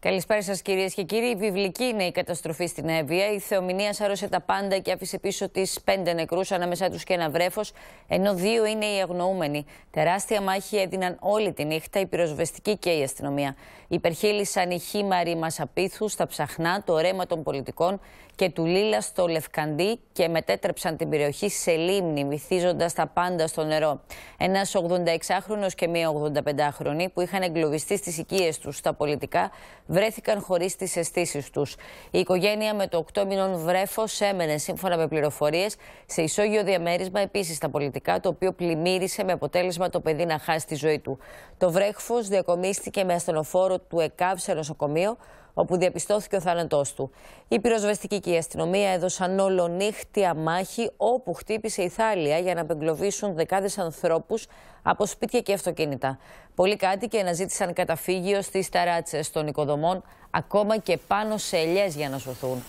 Καλησπέρα σας, κυρίες και κύριοι. Η βιβλική είναι η καταστροφή στην Εύβοια. Η θεομηνία σάρωσε τα πάντα και άφησε πίσω τη πέντε νεκρούς, ανάμεσά τους και ένα βρέφος, ενώ δύο είναι οι αγνοούμενοι. Τεράστια μάχη έδιναν όλη τη νύχτα η πυροσβεστική και η αστυνομία. Υπερχείλησαν οι χήμαροι απίθου στα ψαχνά, το ρέμα των πολιτικών και του Λίλα στο Λευκαντή και μετέτρεψαν την περιοχή σε λίμνη, μυθίζοντας τα πάντα στο νερό. Ένας 86χρονο και μία 85χρονη που είχαν εγκλωβιστεί στις οικίες τους στα πολιτικά βρέθηκαν χωρίς τις αισθήσεις τους. Η οικογένεια με το 8 μηνών βρέφος έμενε, σύμφωνα με πληροφορίες, σε ισόγειο διαμέρισμα επίσης στα πολιτικά, το οποίο πλημμύρισε με αποτέλεσμα το παιδί να χάσει τη ζωή του. Το βρέφο διακομίστηκε με ασθενοφόρο του ΕΚΑΒ σε νοσοκομείο, όπου διαπιστώθηκε ο θάνατός του. Η πυροσβεστική και η αστυνομία έδωσαν ολονύχτια μάχη όπου χτύπησε η θάλια για να απεγκλωβίσουν δεκάδες ανθρώπους από σπίτια και αυτοκίνητα. Πολλοί κάτοικοι αναζήτησαν καταφύγιο στις ταράτσες των οικοδομών, ακόμα και πάνω σε ελιές για να σωθούν.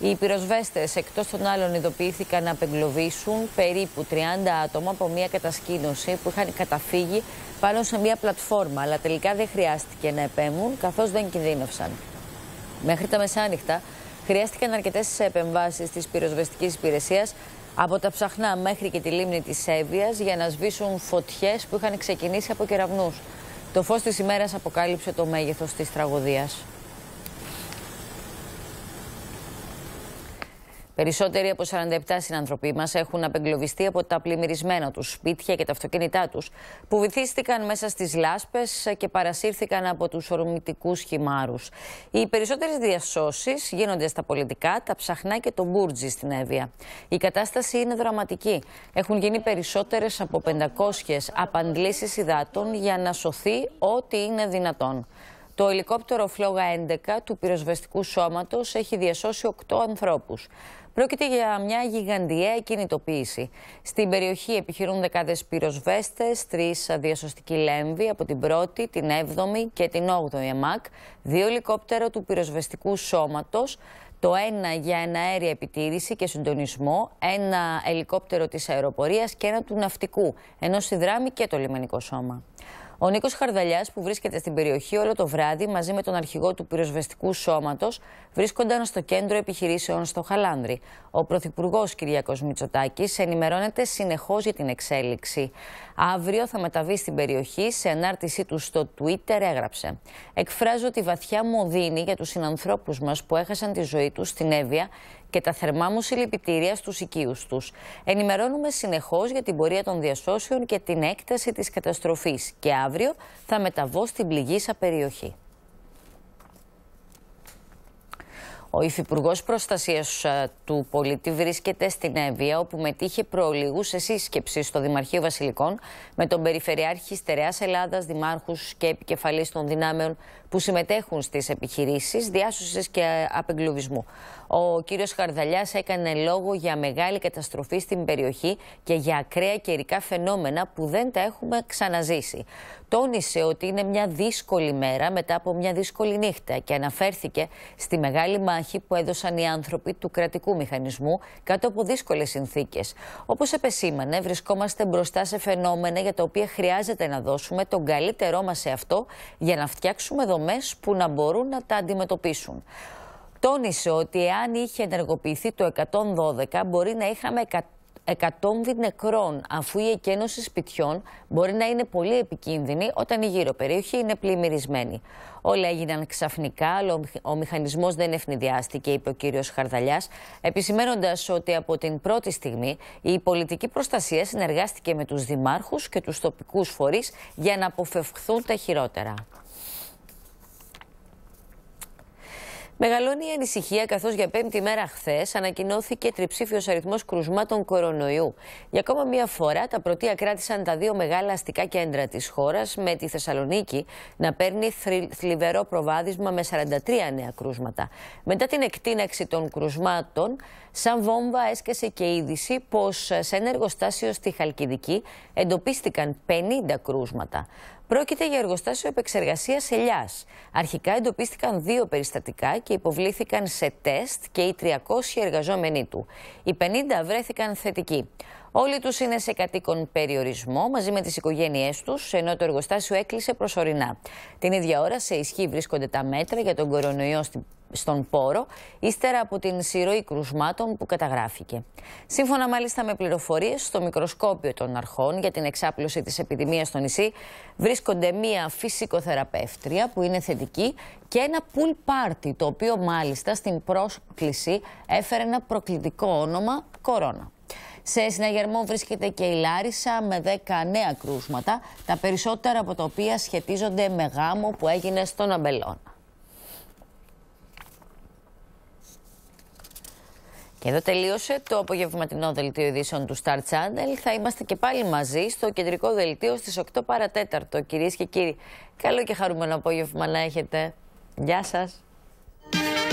Οι πυροσβέστες, εκτός των άλλων, ειδοποιήθηκαν να απεγκλωβίσουν περίπου 30 άτομα από μια κατασκήνωση που είχαν καταφύγει πάνω σε μια πλατφόρμα, αλλά τελικά δεν χρειάστηκε να επέμουν καθώς δεν κινδύνευσαν μέχρι τα μεσάνυχτα χρειάστηκαν αρκετές επεμβάσεις της πυροσβεστικής υπηρεσίας από τα ψαχνά μέχρι και τη λίμνη της Σέβιας για να σβήσουν φωτιές που είχαν ξεκινήσει από κεραυνούς. Το φως της ημέρας αποκάλυψε το μέγεθος της τραγωδίας. Περισσότεροι από 47 συνανθρωποί μας έχουν απεγκλωβιστεί από τα πλημμυρισμένα τους σπίτια και τα αυτοκίνητά τους, που βυθίστηκαν μέσα στις λάσπες και παρασύρθηκαν από τους ορμητικούς χυμάρους. Οι περισσότερες διασώσεις γίνονται στα πολιτικά, τα ψαχνά και το μπούρτζι στην Εύβοια. Η κατάσταση είναι δραματική. Έχουν γίνει περισσότερες από 500 απαντλήσεις υδάτων για να σωθεί ό,τι είναι δυνατόν. Το ελικόπτερο φλόγα 11 του πυροσβεστικού σώματος έχει διασώσει 8 ανθρώπους. Πρόκειται για μια γιγαντιαία κινητοποίηση. Στην περιοχή επιχειρούν δεκάδες πυροσβέστες, τρεις αδιασωστικοί λέμβοι από την 1η, την 7η και την 8η ΕΜΑΚ, δύο ελικόπτερα του πυροσβεστικού σώματος, το ένα για εναέρια επιτήρηση και συντονισμό, ένα ελικόπτερο της αεροπορίας και ένα του ναυτικού, ενώ δράμη και το λιμενικό σώμα. Ο Νίκος Χαρδαλιάς, που βρίσκεται στην περιοχή όλο το βράδυ μαζί με τον αρχηγό του πυροσβεστικού σώματος, βρίσκονταν στο κέντρο επιχειρήσεων στο Χαλάνδρη. Ο πρωθυπουργός Κυριακός Μητσοτάκης ενημερώνεται συνεχώς για την εξέλιξη. Αύριο θα μεταβεί στην περιοχή. Σε ανάρτησή του στο Twitter έγραψε: Εκφράζω τη βαθιά μου οδύνη για τους συνανθρώπους μας που έχασαν τη ζωή τους στην Εύβοια και τα θερμά μου συλληπιτήρια στους οικείους τους. Ενημερώνουμε συνεχώς για την πορεία των διασώσεων και την έκταση της καταστροφής και αύριο θα μεταβώ στην πληγήσα περιοχή. Ο Υφυπουργός Προστασίας ε, του Πολίτη βρίσκεται στην Εύβοια, όπου μετήχε προλίγους σε σύσκεψη στο Δημαρχείο Βασιλικών με τον Περιφερειάρχη Στερεάς Ελλάδας, Δημάρχους και επικεφαλής των δυνάμεων που συμμετέχουν στις επιχειρήσεις διάσωσης και απεγκλωβισμού. Ο κ. Χαρδαλιάς έκανε λόγο για μεγάλη καταστροφή στην περιοχή και για ακραία καιρικά φαινόμενα που δεν τα έχουμε ξαναζήσει τόνισε ότι είναι μια δύσκολη μέρα μετά από μια δύσκολη νύχτα και αναφέρθηκε στη μεγάλη μάχη που έδωσαν οι άνθρωποι του κρατικού μηχανισμού κάτω από δύσκολες συνθήκες. Όπως επεσήμανε, βρισκόμαστε μπροστά σε φαινόμενα για τα οποία χρειάζεται να δώσουμε τον καλύτερό μας σε αυτό για να φτιάξουμε δομές που να μπορούν να τα αντιμετωπίσουν. Τόνισε ότι εάν είχε ενεργοποιηθεί το 112 μπορεί να είχαμε εκατόμβη νεκρών, αφού η εκένωση σπιτιών μπορεί να είναι πολύ επικίνδυνη όταν η γύρω περιοχή είναι πλημμυρισμένη. Όλα έγιναν ξαφνικά, αλλά ο μηχανισμός δεν ευνηδιάστηκε, είπε ο κύριος Χαρδαλιάς, επισημένοντας ότι από την πρώτη στιγμή η πολιτική προστασία συνεργάστηκε με τους δημάρχους και τους τοπικούς φορείς για να αποφευχθούν τα χειρότερα. Μεγαλώνει η ανησυχία καθώς για πέμπτη μέρα χθες ανακοινώθηκε τριψήφιος αριθμός κρουσμάτων κορονοϊού. Για ακόμα μία φορά, τα πρωτεία κράτησαν τα δύο μεγάλα αστικά κέντρα της χώρας, με τη Θεσσαλονίκη να παίρνει θλιβερό προβάδισμα με 43 νέα κρούσματα. Μετά την εκτείναξη των κρουσμάτων, σαν βόμβα έσκασε και η είδηση πως σε ένα εργοστάσιο στη Χαλκιδική εντοπίστηκαν 50 κρούσματα. Πρόκειται για εργοστάσιο επεξεργασίας ελιάς. Αρχικά εντοπίστηκαν δύο περιστατικά και υποβλήθηκαν σε τεστ και οι 300 εργαζόμενοι του. Οι 50 βρέθηκαν θετικοί. Όλοι τους είναι σε κατοίκον περιορισμό μαζί με τις οικογένειές τους, ενώ το εργοστάσιο έκλεισε προσωρινά. Την ίδια ώρα σε ισχύ βρίσκονται τα μέτρα για τον κορονοϊό στον Πόρο, ύστερα από την συρροή κρουσμάτων που καταγράφηκε. Σύμφωνα μάλιστα με πληροφορίες στο μικροσκόπιο των αρχών για την εξάπλωση της επιδημίας στο νησί, βρίσκονται μία φυσικοθεραπεύτρια που είναι θετική και ένα πουλ πάρτι, το οποίο μάλιστα στην πρόσκληση έφερε ένα προκλητικό όνομα «Κορώνα». Σε συναγερμό βρίσκεται και η Λάρισα με 10 νέα κρούσματα, τα περισσότερα από τα οποία σχετίζονται με γάμο που έγινε στον Αμπελών. Και εδώ τελείωσε το απογευματινό δελτίο ειδήσεων του Star Channel. Θα είμαστε και πάλι μαζί στο κεντρικό δελτίο στις 8 παρατέταρτο. Κυρίες και κύριοι, καλό και χαρούμενο απόγευμα να έχετε. Γεια σας.